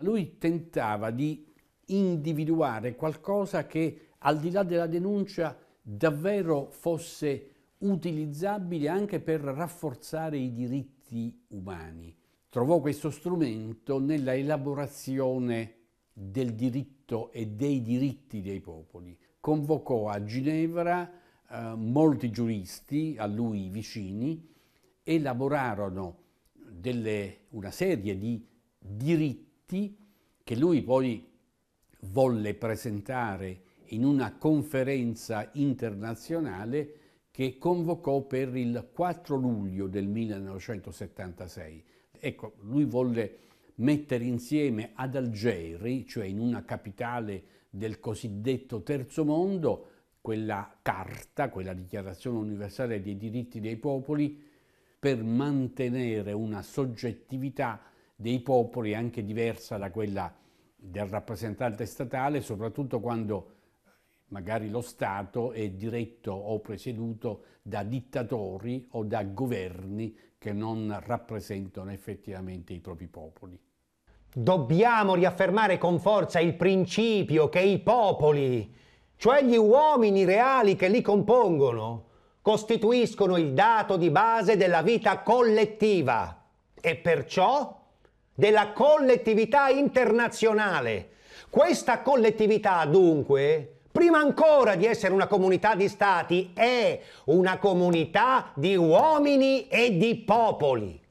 Lui tentava di individuare qualcosa che al di là della denuncia davvero fosse utilizzabile anche per rafforzare i diritti umani. Trovò questo strumento nella elaborazione del diritto e dei diritti dei popoli. Convocò a Ginevra eh, molti giuristi a lui vicini, elaborarono delle, una serie di diritti dati che lui poi volle presentare in una conferenza internazionale che convocò per il 4 luglio del 1976. Ecco, lui volle mettere insieme ad Algeri, cioè in una capitale del cosiddetto terzo mondo, quella carta, quella dichiarazione universale dei diritti dei popoli, per mantenere una soggettività dei popoli anche diversa da quella del rappresentante statale, soprattutto quando eh, magari lo Stato è diretto o presieduto da dittatori o da governi che non rappresentano effettivamente i propri popoli. Dobbiamo riaffermare con forza il principio che i popoli, cioè gli uomini reali che li compongono, costituiscono il dato di base della vita collettiva e perciò della collettività internazionale. Questa collettività, dunque, prima ancora di essere una comunità di stati, è una comunità di uomini e di popoli.